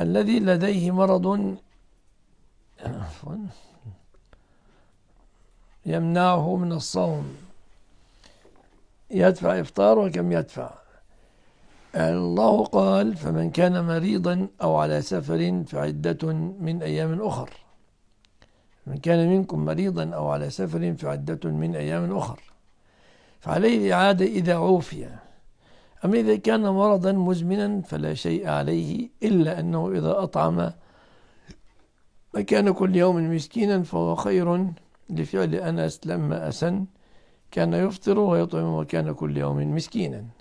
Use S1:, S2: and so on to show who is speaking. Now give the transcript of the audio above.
S1: الذي لديه مرض يمنعه من الصوم يدفع إفطاره كم يدفع الله قال فمن كان مريضا أو على سفر فعدة من أيام أخر من كان منكم مريضا أو على سفر فعدة من أيام أخر فعليه إعادة إذا عوفي أما إذا كان مرضا مزمنا فلا شيء عليه إلا أنه إذا أطعم مكان كل يوم مسكينا فهو خير لفعل أنس لما أسن كان يفطر ويطعم مكان كل يوم مسكينا